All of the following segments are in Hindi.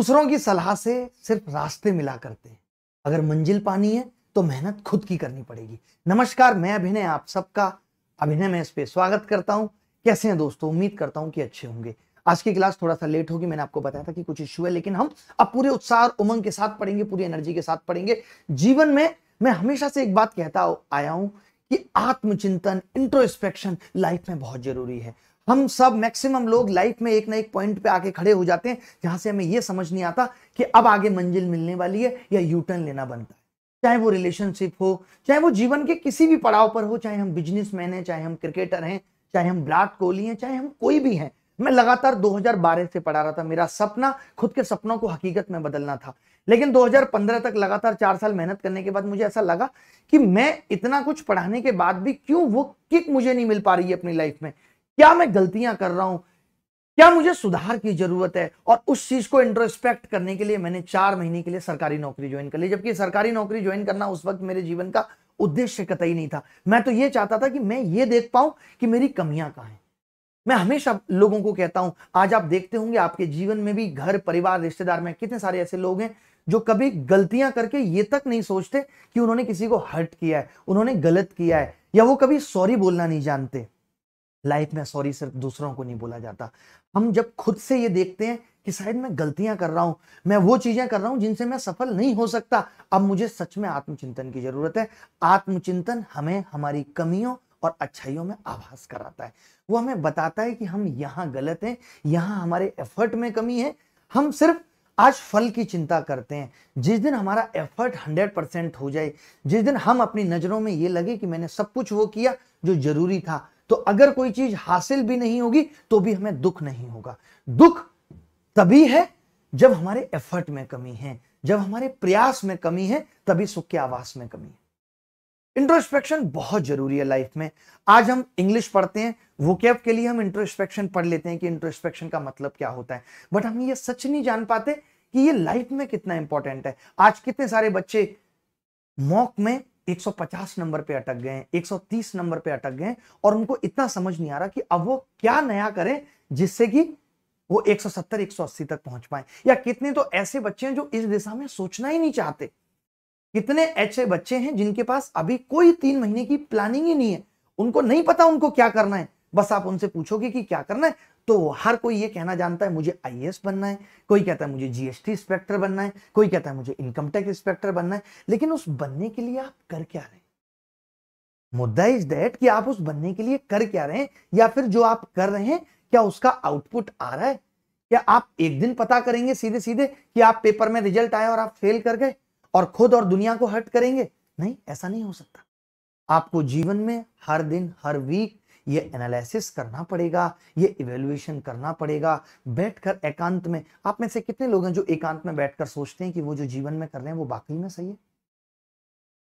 दूसरों की सलाह से सिर्फ रास्ते मिला करते हैं अगर मंजिल पानी है तो मेहनत खुद की करनी पड़ेगी नमस्कार मैं अभिनय आप सबका अभिनय में इस पे स्वागत करता हूँ कैसे हैं दोस्तों उम्मीद करता हूँ कि अच्छे होंगे आज की क्लास थोड़ा सा लेट होगी मैंने आपको बताया था कि कुछ इश्यू है लेकिन हम अब पूरे उत्साह और उमंग के साथ पढ़ेंगे पूरी एनर्जी के साथ पढ़ेंगे जीवन में मैं हमेशा से एक बात कहता आया हूँ कि आत्मचिंतन इंट्रोस्पेक्शन लाइफ में बहुत जरूरी है हम सब मैक्सिमम लोग लाइफ में एक ना एक पॉइंट पे आके खड़े हो जाते हैं जहां से हमें यह समझ नहीं आता कि अब आगे मंजिल मिलने वाली है या यू टर्न लेना बनता है चाहे वो रिलेशनशिप हो चाहे वो जीवन के किसी भी पड़ाव पर हो चाहे हम बिजनेसमैन हैं चाहे हम क्रिकेटर हैं चाहे हम विराट कोहली हैं चाहे हम कोई भी हैं मैं लगातार 2012 से पढ़ा रहा था मेरा सपना खुद के सपनों को हकीकत में बदलना था लेकिन 2015 तक लगातार चार साल मेहनत करने के बाद मुझे ऐसा लगा कि मैं इतना कुछ पढ़ाने के बाद भी क्यों वो किक मुझे नहीं मिल पा रही है अपनी लाइफ में क्या मैं गलतियां कर रहा हूं क्या मुझे सुधार की जरूरत है और उस चीज को इंट्रोस्पेक्ट करने के लिए मैंने चार महीने के लिए सरकारी नौकरी ज्वाइन कर ली जबकि सरकारी नौकरी ज्वाइन करना उस वक्त मेरे जीवन का उद्देश्य कतई नहीं था मैं तो यह चाहता था कि मैं ये देख पाऊं कि मेरी कमियां कहां हैं मैं हमेशा लोगों को कहता हूं आज आप देखते होंगे आपके जीवन में भी घर परिवार रिश्तेदार में कितने सारे ऐसे लोग हैं जो कभी गलतियां करके ये तक नहीं सोचते कि उन्होंने किसी को हर्ट किया है उन्होंने गलत किया है या वो कभी सॉरी बोलना नहीं जानते लाइफ में सॉरी सिर्फ दूसरों को नहीं बोला जाता हम जब खुद से ये देखते हैं कि शायद मैं गलतियां कर रहा हूं मैं वो चीजें कर रहा हूं जिनसे मैं सफल नहीं हो सकता अब मुझे सच में आत्मचिंतन की जरूरत है आत्मचिंतन हमें हमारी कमियों और अच्छाइयों में आभास कराता है वो हमें बताता है कि हम यहाँ गलत हैं यहाँ हमारे एफर्ट में कमी है हम सिर्फ आज फल की चिंता करते हैं जिस दिन हमारा एफर्ट हंड्रेड परसेंट हो जाए जिस दिन हम अपनी नज़रों में ये लगे कि मैंने सब कुछ वो किया जो जरूरी था तो अगर कोई चीज हासिल भी नहीं होगी तो भी हमें दुख नहीं होगा दुख तभी है जब हमारे एफर्ट में कमी है जब हमारे प्रयास में कमी है तभी सुख के आवास में कमी है इंट्रोस्पेक्शन बहुत जरूरी है लाइफ में आज हम इंग्लिश पढ़ते हैं वो कैब के लिए हम इंट्रोस्पेक्शन पढ़ लेते हैं कि इंट्रोस्पेक्शन का मतलब क्या होता है बट हम ये सच नहीं जान पाते कि ये लाइफ में कितना इंपॉर्टेंट है आज कितने सारे बच्चे मॉक में 150 नंबर पे अटक गए 130 नंबर पे अटक गए और उनको इतना समझ नहीं आ रहा कि अब वो क्या नया करें जिससे कि वो 170 180 तक पहुंच पाए या कितने तो ऐसे बच्चे हैं जो इस दिशा में सोचना ही नहीं चाहते कितने ऐसे बच्चे हैं जिनके पास अभी कोई तीन महीने की प्लानिंग ही नहीं है उनको नहीं पता उनको क्या करना है बस आप उनसे पूछोगे कि क्या करना है तो हर कोई ये कहना जानता है मुझे आई बनना है कोई कहता है मुझे जीएसटी इंस्पेक्टर बनना है कोई कहता है मुझे इनकम टैक्स इंस्पेक्टर बनना है लेकिन उस बनने के लिए आप कर क्या रहे मुद्दा इज दैट कि आप उस बनने के लिए कर क्या रहे हैं या फिर जो आप कर रहे हैं क्या उसका आउटपुट आ रहा है क्या आप एक दिन पता करेंगे सीधे सीधे कि आप पेपर में रिजल्ट आए और आप फेल कर गए और खुद और दुनिया को हर्ट करेंगे नहीं ऐसा नहीं हो सकता आपको जीवन में हर दिन हर वीक ये एनालिसिस करना पड़ेगा ये इवेल्युएशन करना पड़ेगा बैठकर एकांत में आप में से कितने लोग हैं जो एकांत में बैठकर सोचते हैं कि वो जो जीवन में कर रहे हैं वो बाकी में सही है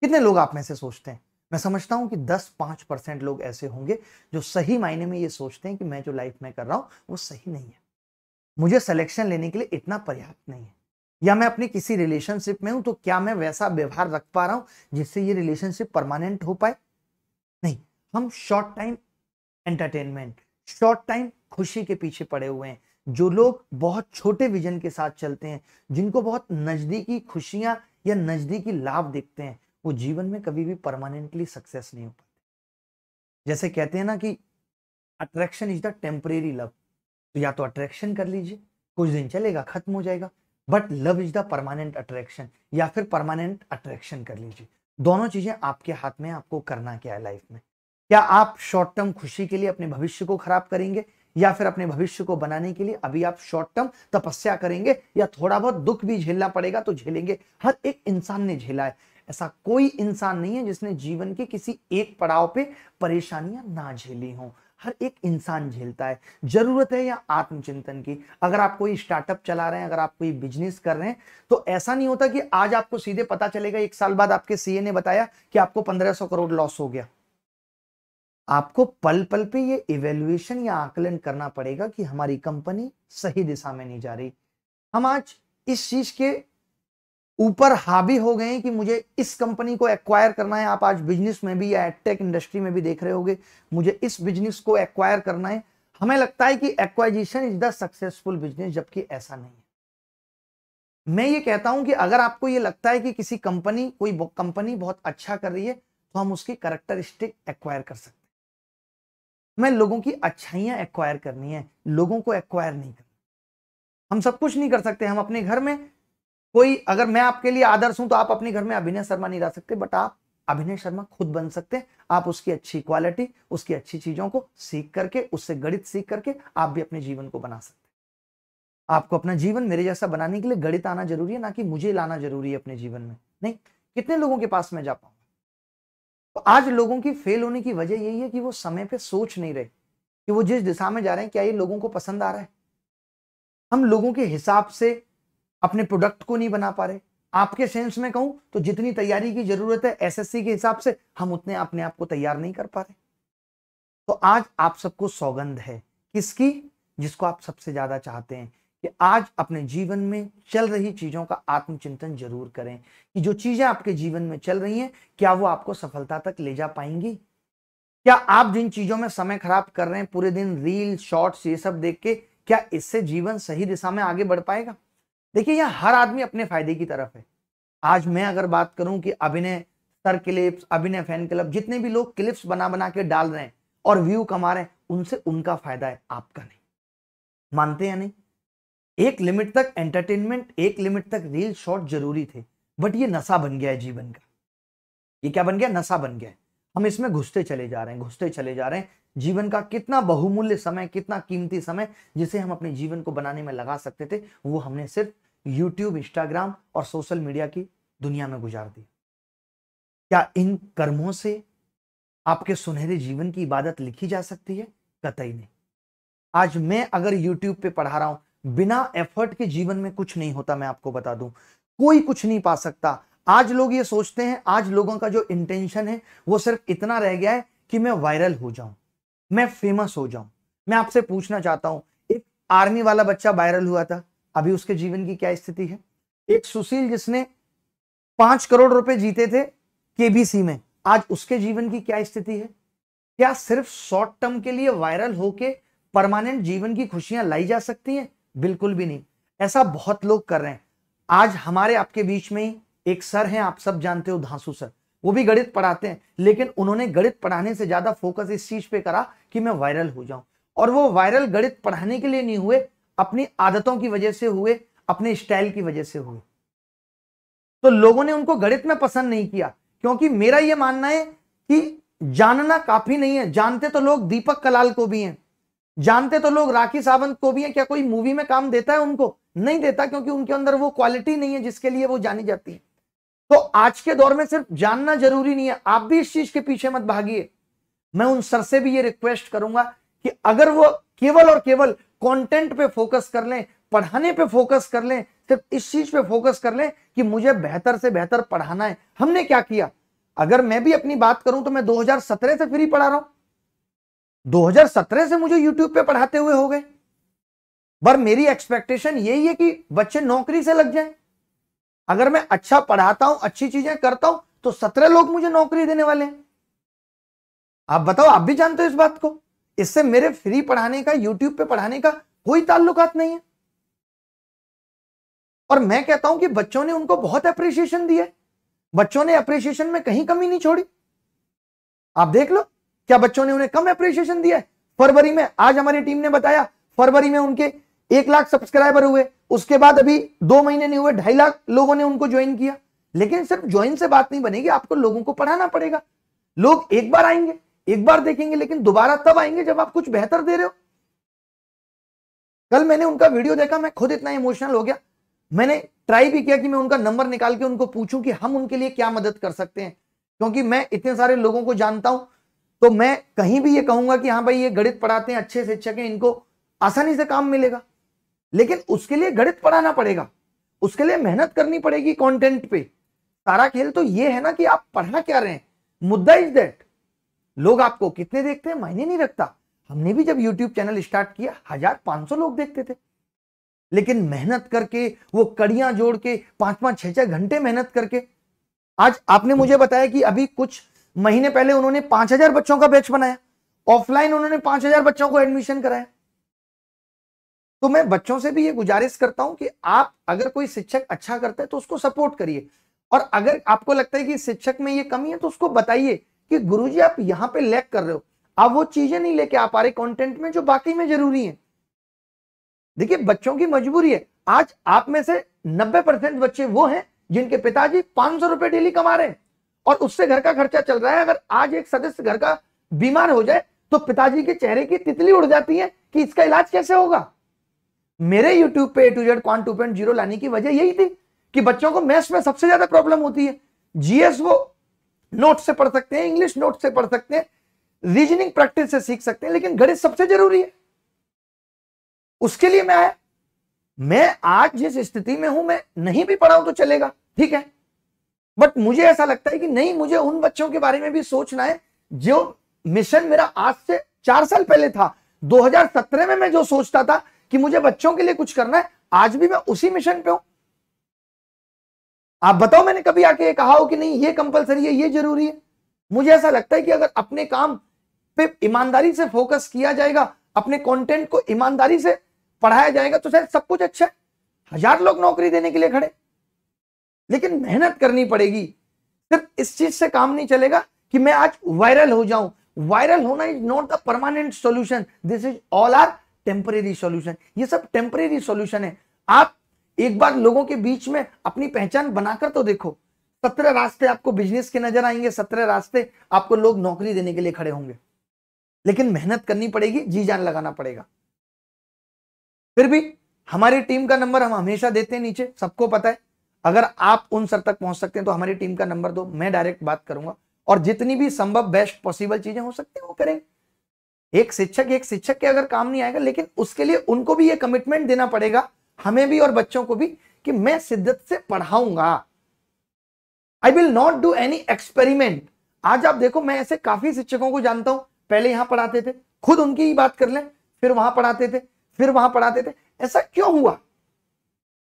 कितने लोग आप में से सोचते हैं मैं समझता हूं कि 10-5 परसेंट लोग ऐसे होंगे जो सही मायने में ये सोचते हैं कि मैं जो लाइफ में कर रहा हूं वो सही नहीं है मुझे सिलेक्शन लेने के लिए इतना पर्याप्त नहीं है या मैं अपनी किसी रिलेशनशिप में हूं तो क्या मैं वैसा व्यवहार रख पा रहा हूं जिससे ये रिलेशनशिप परमानेंट हो पाए नहीं हम short time entertainment short time खुशी के पीछे पड़े हुए हैं जो लोग बहुत छोटे विजन के साथ चलते हैं जिनको बहुत नज़दीकी खुशियां या नज़दीकी लाभ देखते हैं वो जीवन में कभी भी परमानेंटली सक्सेस नहीं हो पाते जैसे कहते हैं ना कि attraction is the temporary love तो या तो अट्रैक्शन कर लीजिए कुछ दिन चलेगा खत्म हो जाएगा but love is the permanent attraction या फिर परमानेंट अट्रैक्शन कर लीजिए दोनों चीजें आपके हाथ में आपको करना क्या है लाइफ में क्या आप शॉर्ट टर्म खुशी के लिए अपने भविष्य को खराब करेंगे या फिर अपने भविष्य को बनाने के लिए अभी आप शॉर्ट टर्म तपस्या करेंगे या थोड़ा बहुत दुख भी झेलना पड़ेगा तो झेलेंगे हर एक इंसान ने झेला है ऐसा कोई इंसान नहीं है जिसने जीवन के किसी एक पड़ाव पे परेशानियां ना झेली हों हर एक इंसान झेलता है जरूरत है या आत्मचिंतन की अगर आप कोई स्टार्टअप चला रहे हैं अगर आप कोई बिजनेस कर रहे हैं तो ऐसा नहीं होता कि आज आपको सीधे पता चलेगा एक साल बाद आपके सीए ने बताया कि आपको पंद्रह सौ करोड़ लॉस हो गया आपको पल पल पे ये इवेल्युएशन या आकलन करना पड़ेगा कि हमारी कंपनी सही दिशा में नहीं जा रही हम आज इस चीज के ऊपर हावी हो गए कि मुझे इस कंपनी को एक्वायर करना है आप आज बिजनेस में भी या एडटेक इंडस्ट्री में भी देख रहे होगे मुझे इस बिजनेस को एक्वायर करना है हमें लगता है कि acquisition is the successful business जबकि ऐसा नहीं है मैं ये कहता हूं कि अगर आपको ये लगता है कि किसी कंपनी कोई कंपनी बहुत अच्छा कर रही है तो हम उसकी करेक्टरिस्टिक एक्वायर कर सकते हैं मैं लोगों की अच्छाइयां एक्वायर करनी है लोगों को एक्वायर नहीं करना हम सब कुछ नहीं कर सकते हम अपने घर में कोई अगर मैं आपके लिए आदर्श हूं तो आप अपने घर में अभिनय शर्मा नहीं रह सकते बट आप अभिनय शर्मा खुद बन सकते हैं आप उसकी अच्छी क्वालिटी उसकी अच्छी चीजों को सीख करके उससे गणित सीख करके आप भी अपने जीवन को बना सकते हैं आपको अपना जीवन मेरे जैसा बनाने के लिए गणित आना जरूरी है ना कि मुझे लाना जरूरी है अपने जीवन में नहीं कितने लोगों के पास मैं जा पाऊँ तो आज लोगों की फेल होने की वजह यही है कि वो समय पे सोच नहीं रहे कि वो जिस दिशा में जा रहे हैं क्या ये लोगों को पसंद आ रहा है हम लोगों के हिसाब से अपने प्रोडक्ट को नहीं बना पा रहे आपके सेंस में कहूं तो जितनी तैयारी की जरूरत है एसएससी के हिसाब से हम उतने अपने आप को तैयार नहीं कर पा रहे तो आज आप सबको सौगंध है किसकी जिसको आप सबसे ज्यादा चाहते हैं कि आज अपने जीवन में चल रही चीजों का आत्मचिंतन जरूर करें कि जो चीजें आपके जीवन में चल रही हैं क्या वो आपको सफलता तक ले जा पाएंगी क्या आप जिन चीजों में समय खराब कर रहे हैं पूरे दिन रील शॉर्ट्स ये सब देख के क्या इससे जीवन सही दिशा में आगे बढ़ पाएगा देखिए यह हर आदमी अपने फायदे की तरफ है आज मैं अगर बात करूं कि Abhinay sir clips Abhinay fan club जितने भी लोग क्लिप्स बना बना के डाल रहे हैं और व्यू कमा रहे हैं उनसे उनका फायदा है आपका नहीं मानते या नहीं एक लिमिट तक एंटरटेनमेंट एक लिमिट तक रील शॉर्ट जरूरी थे बट ये नशा बन गया है जीवन का ये क्या बन गया नशा बन गया है हम इसमें घुसते चले जा रहे हैं घुसते चले जा रहे हैं जीवन का कितना बहुमूल्य समय कितना कीमती समय जिसे हम अपने जीवन को बनाने में लगा सकते थे वो हमने सिर्फ यूट्यूब इंस्टाग्राम और सोशल मीडिया की दुनिया में गुजार दी क्या इन कर्मों से आपके सुनहरे जीवन की इबादत लिखी जा सकती है कतई नहीं आज मैं अगर यूट्यूब पे पढ़ा रहा हूं बिना एफर्ट के जीवन में कुछ नहीं होता मैं आपको बता दूं कोई कुछ नहीं पा सकता आज लोग ये सोचते हैं आज लोगों का जो इंटेंशन है वो सिर्फ इतना रह गया है कि मैं वायरल हो जाऊं मैं फेमस हो जाऊं मैं आपसे पूछना चाहता हूं एक आर्मी वाला बच्चा वायरल हुआ था अभी उसके जीवन की क्या स्थिति है एक सुशील जिसने पांच करोड़ रुपए जीते थे केबीसी में आज उसके जीवन की क्या स्थिति है क्या सिर्फ शॉर्ट टर्म के लिए वायरल होके परमानेंट जीवन की खुशियां लाई जा सकती हैं बिल्कुल भी नहीं ऐसा बहुत लोग कर रहे हैं आज हमारे आपके बीच में ही एक सर हैं आप सब जानते हो धांसू सर वो भी गणित पढ़ाते हैं लेकिन उन्होंने गणित पढ़ाने से ज्यादा फोकस इस चीज पे करा कि मैं वायरल हो जाऊं और वो वायरल गणित पढ़ाने के लिए नहीं हुए अपनी आदतों की वजह से हुए अपने स्टाइल की वजह से हुए तो लोगों ने उनको गणित में पसंद नहीं किया क्योंकि मेरा यह मानना है कि जानना काफी नहीं है जानते तो लोग दीपक कलाल को भी हैं जानते तो लोग राखी सावंत को भी है क्या कोई मूवी में काम देता है उनको नहीं देता क्योंकि उनके अंदर वो क्वालिटी नहीं है जिसके लिए वो जानी जाती है तो आज के दौर में सिर्फ जानना जरूरी नहीं है आप भी इस चीज के पीछे मत भागिए मैं उन सर से भी ये रिक्वेस्ट करूंगा कि अगर वो केवल और केवल कंटेंट पे फोकस कर लें पढ़ाने पे फोकस कर लें सिर्फ इस चीज पे फोकस कर लें कि मुझे बेहतर से बेहतर पढ़ाना है हमने क्या किया अगर मैं भी अपनी बात करूं तो मैं 2017 से फ्री पढ़ा रहा हूं 2017 से मुझे यूट्यूब पे पढ़ाते हुए हो गए पर मेरी एक्सपेक्टेशन यही है कि बच्चे नौकरी से लग जाएं अगर मैं अच्छा पढ़ाता हूं अच्छी चीजें करता हूं तो सत्रह लोग मुझे नौकरी देने वाले हैं आप बताओ आप भी जानते हो इस बात को इससे मेरे फ्री पढ़ाने का यूट्यूब पे पढ़ाने का कोई ताल्लुकात नहीं है और मैं कहता हूं कि बच्चों ने उनको बहुत अप्रिशिएशन दिया बच्चों ने अप्रिशिएशन में कहीं कमी नहीं छोड़ी आप देख लो क्या बच्चों ने उन्हें कम अप्रिशिएशन दिया है फरवरी में आज हमारी टीम ने बताया फरवरी में उनके एक लाख सब्सक्राइबर हुए उसके बाद अभी दो महीने नहीं हुए ढाई लाख लोगों ने उनको ज्वाइन किया लेकिन सिर्फ ज्वाइन से बात नहीं बनेगी आपको लोगों को पढ़ाना पड़ेगा लोग एक बार आएंगे एक बार देखेंगे लेकिन दोबारा तब आएंगे जब आप कुछ बेहतर दे रहे हो कल मैंने उनका वीडियो देखा मैं खुद इतना इमोशनल हो गया मैंने ट्राई भी किया कि मैं उनका नंबर निकाल के उनको पूछूं कि हम उनके लिए क्या मदद कर सकते हैं क्योंकि मैं इतने सारे लोगों को जानता हूं तो मैं कहीं भी ये कहूंगा कि हाँ भाई ये गणित पढ़ाते हैं अच्छे शिक्षक हैं इनको आसानी से काम मिलेगा लेकिन उसके लिए गणित पढ़ाना पड़ेगा उसके लिए मेहनत करनी पड़ेगी कंटेंट पे सारा खेल तो ये है ना कि आप पढ़ना क्या रहे हैं मुद्दा इज दैट लोग आपको कितने देखते हैं मायने नहीं रखता हमने भी जब यूट्यूब चैनल स्टार्ट किया हजार पांच सौ लोग देखते थे लेकिन मेहनत करके वो कड़ियां जोड़ के पांच पांच छह छह घंटे मेहनत करके आज आपने मुझे बताया कि अभी कुछ महीने पहले उन्होंने पांच हजार बच्चों का बैच बनाया ऑफलाइन उन्होंने पांच हजार बच्चों को एडमिशन कराया तो मैं बच्चों से भी ये गुजारिश करता हूं कि आप अगर कोई शिक्षक अच्छा करता है तो उसको सपोर्ट करिए और अगर आपको लगता है कि शिक्षक में ये कमी है तो उसको बताइए कि गुरुजी आप यहां पे लैक कर रहे हो आप वो चीजें नहीं लेके आ पा रहे कंटेंट में जो बाकी में जरूरी है देखिए बच्चों की मजबूरी है आज आप में से 90 परसेंट बच्चे वो हैं जिनके पिताजी पांच सौ रुपए डेली कमा रहे हैं और उससे घर का खर्चा चल रहा है अगर आज एक सदस्य घर का बीमार हो जाए तो पिताजी के चेहरे की तितली उड़ जाती है कि इसका इलाज कैसे होगा मेरे यूट्यूब पे टू जेड क्वान टू पॉइंट जीरो लाने की वजह यही थी कि बच्चों को मैथ्स में सबसे ज्यादा प्रॉब्लम होती है जीएस वो नोट से पढ़ सकते हैं इंग्लिश नोट से पढ़ सकते हैं रीजनिंग प्रैक्टिस से सीख सकते हैं लेकिन गणित सबसे जरूरी है उसके लिए मैं आया मैं आज जिस स्थिति में हूं मैं नहीं भी पढ़ाऊं तो चलेगा ठीक है बट मुझे ऐसा लगता है कि नहीं मुझे उन बच्चों के बारे में भी सोचना है जो मिशन मेरा आज से चार साल पहले था 2017 में मैं जो सोचता था कि मुझे बच्चों के लिए कुछ करना है आज भी मैं उसी मिशन पे हूं आप बताओ मैंने कभी आके ये कहा हो कि नहीं ये कंपलसरी है ये जरूरी है मुझे ऐसा लगता है कि अगर अपने काम पे ईमानदारी से फोकस किया जाएगा अपने कंटेंट को ईमानदारी से पढ़ाया जाएगा तो शायद सब कुछ अच्छा है हजार लोग नौकरी देने के लिए खड़े लेकिन मेहनत करनी पड़ेगी सिर्फ इस चीज से काम नहीं चलेगा कि मैं आज वायरल हो जाऊं वायरल होना is not the permanent solution this is all are temporary solution ये सब टेम्परेरी सॉल्यूशन है आप एक बार लोगों के बीच में अपनी पहचान बनाकर तो देखो सत्रह रास्ते आपको बिजनेस के नजर आएंगे सत्रह रास्ते आपको लोग नौकरी देने के लिए खड़े होंगे लेकिन मेहनत करनी पड़ेगी जी जान लगाना पड़ेगा फिर भी हमारी टीम का नंबर हम हमेशा देते हैं नीचे सबको पता है अगर आप उन सर तक पहुंच सकते हैं तो हमारी टीम का नंबर दो मैं डायरेक्ट बात करूंगा और जितनी भी संभव बेस्ट पॉसिबल चीजें हो सकती है वो करें एक शिक्षक एक शिक्षक के अगर काम नहीं आएगा लेकिन उसके लिए उनको भी ये कमिटमेंट देना पड़ेगा हमें भी और बच्चों को भी कि मैं शिद्दत से पढ़ाऊंगा I will not do any experiment आज आप देखो मैं ऐसे काफी शिक्षकों को जानता हूं पहले यहां पढ़ाते थे खुद उनकी ही बात कर लें फिर वहां पढ़ाते थे फिर वहां पढ़ाते थे ऐसा क्यों हुआ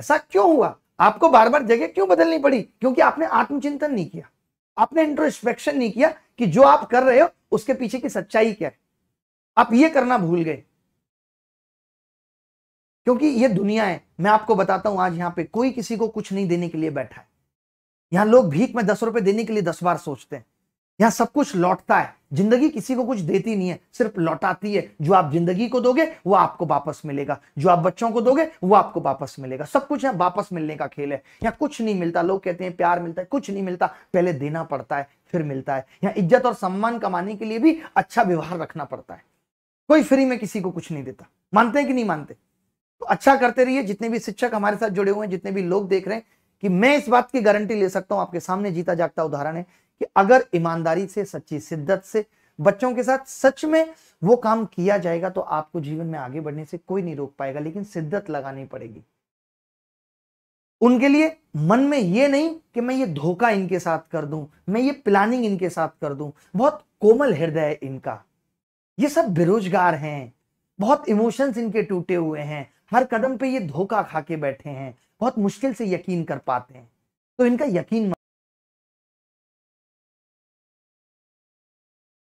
ऐसा क्यों हुआ आपको बार बार जगह क्यों बदलनी पड़ी क्योंकि आपने आत्मचिंतन नहीं किया आपने इंट्रोस्पेक्शन नहीं किया कि जो आप कर रहे हो उसके पीछे की सच्चाई क्या है आप ये करना भूल गए क्योंकि ये दुनिया है मैं आपको बताता हूं आज यहां पे कोई किसी को कुछ नहीं देने के लिए बैठा है यहां लोग भीख में दस रुपए देने के लिए दस बार सोचते हैं यहां सब कुछ लौटता है जिंदगी किसी को कुछ देती नहीं है सिर्फ लौटाती है जो आप जिंदगी को दोगे वो आपको वापस मिलेगा जो आप बच्चों को दोगे वो आपको वापस मिलेगा सब कुछ यहां वापस मिलने का खेल है यहाँ कुछ नहीं मिलता लोग कहते हैं प्यार मिलता है कुछ नहीं मिलता पहले देना पड़ता है फिर मिलता है यहाँ इज्जत और सम्मान कमाने के लिए भी अच्छा व्यवहार रखना पड़ता है कोई फ्री में किसी को कुछ नहीं देता मानते हैं कि नहीं मानते तो अच्छा करते रहिए जितने भी शिक्षक हमारे साथ जुड़े हुए हैं जितने भी लोग देख रहे हैं कि मैं इस बात की गारंटी ले सकता हूं आपके सामने जीता जागता उदाहरण है कि अगर ईमानदारी से सच्ची शिद्दत से बच्चों के साथ सच में वो काम किया जाएगा तो आपको जीवन में आगे बढ़ने से कोई नहीं रोक पाएगा लेकिन शिद्दत लगानी पड़ेगी उनके लिए मन में ये नहीं कि मैं ये धोखा इनके साथ कर दूं मैं ये प्लानिंग इनके साथ कर दूं बहुत कोमल हृदय है इनका ये सब बेरोजगार हैं बहुत इमोशंस इनके टूटे हुए हैं हर कदम पे ये धोखा खा के बैठे हैं बहुत मुश्किल से यकीन कर पाते हैं तो इनका यकीन